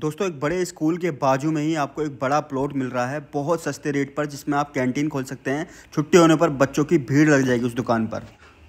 दोस्तों एक बड़े स्कूल के बाजू में ही आपको एक बड़ा प्लॉट मिल रहा है बहुत सस्ते रेट पर जिसमें आप कैंटीन खोल सकते हैं छुट्टी होने पर बच्चों की भीड़ लग जाएगी उस दुकान पर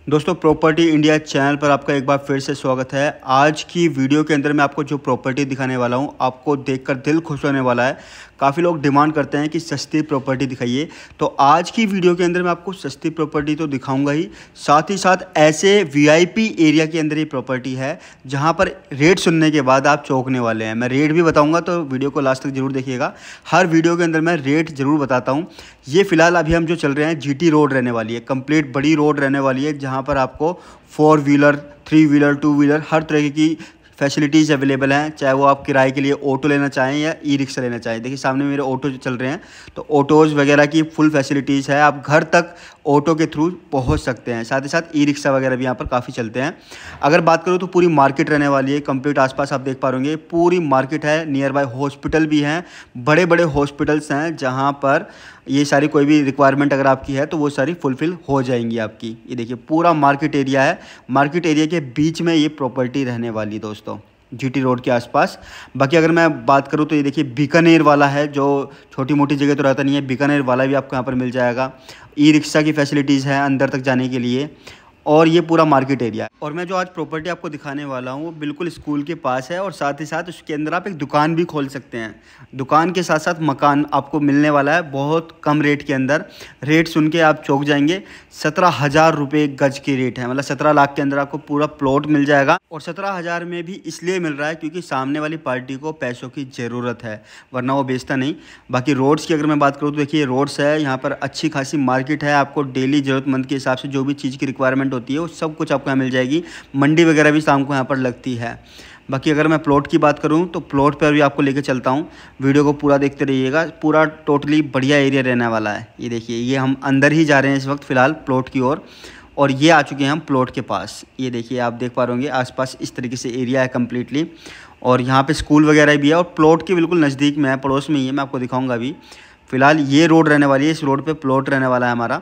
दोस्तों प्रॉपर्टी इंडिया चैनल पर आपका एक बार फिर से स्वागत है आज की वीडियो के अंदर मैं आपको जो प्रॉपर्टी दिखाने वाला हूं आपको देखकर दिल खुश होने वाला है काफ़ी लोग डिमांड करते हैं कि सस्ती प्रॉपर्टी दिखाइए तो आज की वीडियो के अंदर मैं आपको सस्ती प्रॉपर्टी तो दिखाऊंगा ही साथ ही साथ ऐसे वी एरिया के अंदर ये प्रॉपर्टी है जहाँ पर रेट सुनने के बाद आप चौंकने वाले हैं मैं रेट भी बताऊँगा तो वीडियो को लास्ट तक जरूर देखिएगा हर वीडियो के अंदर मैं रेट ज़रूर बताता हूँ ये फिलहाल अभी हम जो चल रहे हैं जी रोड रहने वाली है कम्प्लीट बड़ी रोड रहने वाली है जहाँ यहाँ पर आपको four wheeler three wheeler two wheeler हर तरीके की फैसिलिटीज़ अवेलेबल हैं चाहे वो आप किराए के लिए ऑटो लेना चाहें या ई रिक्शा लेना चाहें देखिए सामने मेरे ऑटो चल रहे हैं तो ऑटोज़ वगैरह की फुल फैसिलिटीज़ है आप घर तक ऑटो के थ्रू पहुंच सकते हैं साथ ही साथ ई रिक्शा वगैरह भी यहाँ पर काफ़ी चलते हैं अगर बात करूँ तो पूरी मार्केट रहने वाली है कंप्लीट आसपास आप देख पा रहे पूरी मार्केट है नियर बाय हॉस्पिटल भी हैं बड़े बड़े हॉस्पिटल्स हैं जहाँ पर ये सारी कोई भी रिक्वायरमेंट अगर आपकी है तो वो सारी फुलफ़िल हो जाएंगी आपकी ये देखिए पूरा मार्केट एरिया है मार्केट एरिया के बीच में ये प्रॉपर्टी रहने वाली दोस्तों जीटी रोड के आसपास बाकी अगर मैं बात करूँ तो ये देखिए बीकानेर वाला है जो छोटी मोटी जगह तो रहता नहीं है बीकानेर वाला भी आपको यहाँ पर मिल जाएगा ई रिक्शा की फैसिलिटीज़ है अंदर तक जाने के लिए और ये पूरा मार्केट एरिया है और मैं जो आज प्रॉपर्टी आपको दिखाने वाला हूँ वो बिल्कुल स्कूल के पास है और साथ ही साथ उसके अंदर आप एक दुकान भी खोल सकते हैं दुकान के साथ साथ मकान आपको मिलने वाला है बहुत कम रेट के अंदर रेट सुन के आप चौक जाएंगे सत्रह हज़ार रुपये गज की रेट है मतलब सत्रह लाख के अंदर आपको पूरा प्लॉट मिल जाएगा और सत्रह हज़ार में भी इसलिए मिल रहा है क्योंकि सामने वाली पार्टी को पैसों की ज़रूरत है वरना वो बेचता नहीं बाकी रोड्स की अगर मैं बात करूँ तो देखिए रोड्स है यहाँ पर अच्छी खासी मार्केट है आपको डेली ज़रूरतमंद के हिसाब से जो भी चीज़ की रिक्वायरमेंट होती है वो सब कुछ आपको यहाँ मिल जाएगी मंडी वगैरह भी शाम को यहाँ पर लगती है बाकी अगर मैं प्लॉट की बात करूँ तो प्लॉट पर भी आपको लेके चलता हूँ वीडियो को पूरा देखते रहिएगा पूरा टोटली बढ़िया एरिया रहने वाला है ये देखिए ये हम अंदर ही जा रहे हैं इस वक्त फ़िलहाल प्लॉट की ओर और ये आ चुके हैं हम प्लॉट के पास ये देखिए आप देख पा रहे होंगे आसपास इस तरीके से एरिया है कम्प्लीटली और यहाँ पे स्कूल वगैरह भी है और प्लॉट के बिल्कुल नज़दीक में है पड़ोस में ही है मैं आपको दिखाऊंगा अभी फ़िलहाल ये रोड रहने वाली है इस रोड पे प्लॉट रहने वाला है हमारा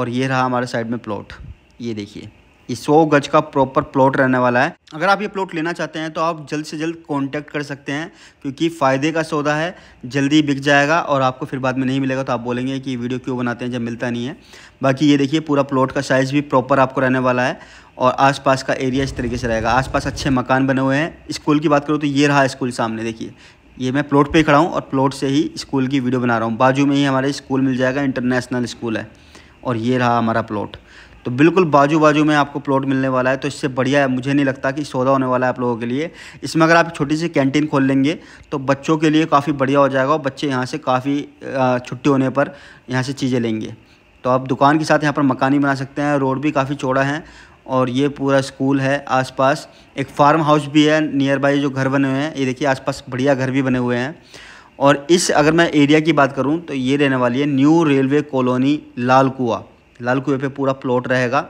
और ये रहा हमारे साइड में प्लॉट ये देखिए ये सौ गज का प्रॉपर प्लॉट रहने वाला है अगर आप ये प्लॉट लेना चाहते हैं तो आप जल्द से जल्द कांटेक्ट कर सकते हैं क्योंकि फ़ायदे का सौदा है जल्दी बिक जाएगा और आपको फिर बाद में नहीं मिलेगा तो आप बोलेंगे कि वीडियो क्यों बनाते हैं जब मिलता नहीं है बाकी ये देखिए पूरा प्लॉट का साइज़ भी प्रॉपर आपको रहने वाला है और आस का एरिया इस तरीके से रहेगा आस अच्छे मकान बने हुए हैं स्कूल की बात करूँ तो ये रहा स्कूल सामने देखिए ये मैं प्लॉट पर खड़ा हूँ और प्लॉट से ही स्कूल की वीडियो बना रहा हूँ बाजू में ही हमारे स्कूल मिल जाएगा इंटरनेशनल स्कूल है और ये रहा हमारा प्लॉट तो बिल्कुल बाजू बाजू में आपको प्लॉट मिलने वाला है तो इससे बढ़िया है मुझे नहीं लगता कि सौदा होने वाला है आप लोगों के लिए इसमें अगर आप छोटी सी कैंटीन खोल लेंगे तो बच्चों के लिए काफ़ी बढ़िया हो जाएगा और बच्चे यहाँ से काफ़ी छुट्टी होने पर यहाँ से चीज़ें लेंगे तो आप दुकान के साथ यहाँ पर मकानी बना सकते हैं रोड भी काफ़ी चौड़ा है और ये पूरा स्कूल है आसपास एक फार्म हाउस भी है नियर बाई जो घर बने हुए हैं ये देखिए आसपास बढ़िया घर भी बने हुए हैं और इस अगर मैं एरिया की बात करूं तो ये रहने वाली है न्यू रेलवे कॉलोनी लाल कुआ लाल कुएं पे पूरा प्लॉट रहेगा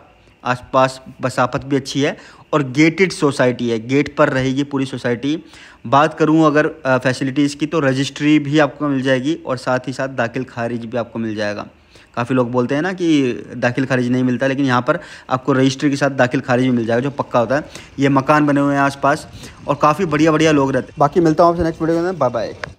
आसपास बसापत भी अच्छी है और गेटेड सोसाइटी है गेट पर रहेगी पूरी सोसाइटी बात करूं अगर फैसिलिटीज़ की तो रजिस्ट्री भी आपको मिल जाएगी और साथ ही साथ दाखिल खारिज भी आपको मिल जाएगा काफ़ी लोग बोलते हैं ना कि दाखिल खारिज नहीं मिलता लेकिन यहाँ पर आपको रजिस्ट्री के साथ दाखिल खारिज भी मिल जाएगा जो पक्का होता है ये मकान बने हुए हैं आसपास और काफ़ी बढ़िया बढ़िया लोग रहते हैं बाकी मिलता हूँ आपसे नेक्स्ट वीडियो में बाय बाय